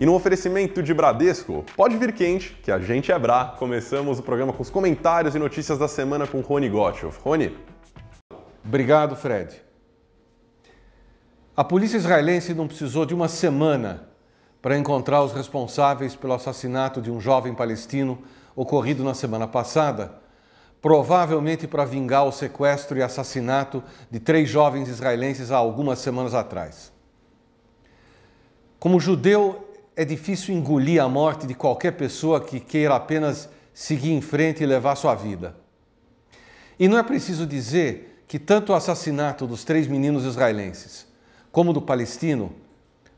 E no oferecimento de Bradesco, pode vir quente, que a gente é Bra. Começamos o programa com os comentários e notícias da semana com Rony Gottschalk. Rony. Obrigado, Fred. A polícia israelense não precisou de uma semana para encontrar os responsáveis pelo assassinato de um jovem palestino ocorrido na semana passada, provavelmente para vingar o sequestro e assassinato de três jovens israelenses há algumas semanas atrás. Como judeu, é difícil engolir a morte de qualquer pessoa que queira apenas seguir em frente e levar sua vida. E não é preciso dizer que tanto o assassinato dos três meninos israelenses como do palestino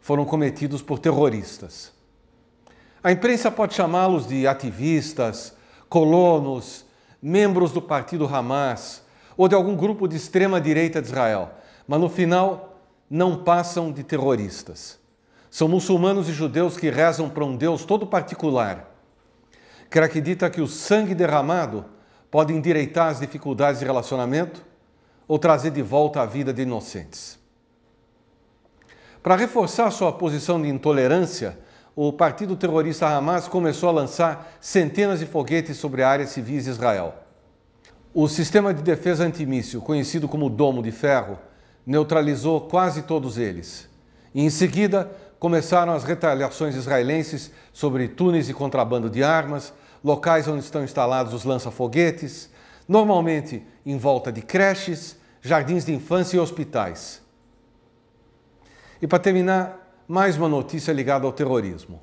foram cometidos por terroristas. A imprensa pode chamá-los de ativistas, colonos, membros do partido Hamas ou de algum grupo de extrema direita de Israel, mas no final não passam de terroristas. São muçulmanos e judeus que rezam para um Deus todo particular, que acredita que o sangue derramado pode endireitar as dificuldades de relacionamento ou trazer de volta a vida de inocentes. Para reforçar sua posição de intolerância, o partido terrorista Hamas começou a lançar centenas de foguetes sobre áreas civis de Israel. O sistema de defesa antimíssil, conhecido como Domo de Ferro, neutralizou quase todos eles. E em seguida, começaram as retaliações israelenses sobre túneis de contrabando de armas, locais onde estão instalados os lança-foguetes, normalmente em volta de creches, jardins de infância e hospitais. E para terminar, mais uma notícia ligada ao terrorismo.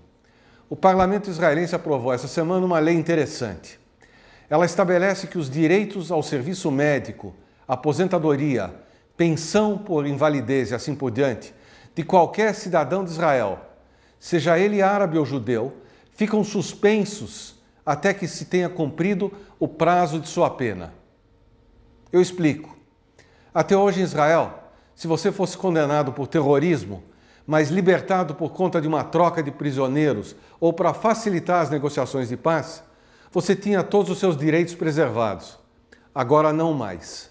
O parlamento israelense aprovou essa semana uma lei interessante. Ela estabelece que os direitos ao serviço médico, aposentadoria, pensão por invalidez e assim por diante, de qualquer cidadão de Israel, seja ele árabe ou judeu, ficam suspensos até que se tenha cumprido o prazo de sua pena. Eu explico. Até hoje em Israel, se você fosse condenado por terrorismo, mas libertado por conta de uma troca de prisioneiros ou para facilitar as negociações de paz, você tinha todos os seus direitos preservados. Agora não mais.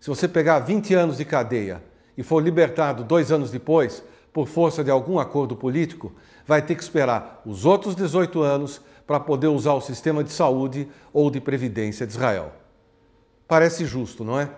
Se você pegar 20 anos de cadeia e for libertado dois anos depois, por força de algum acordo político, vai ter que esperar os outros 18 anos para poder usar o sistema de saúde ou de previdência de Israel. Parece justo, não é?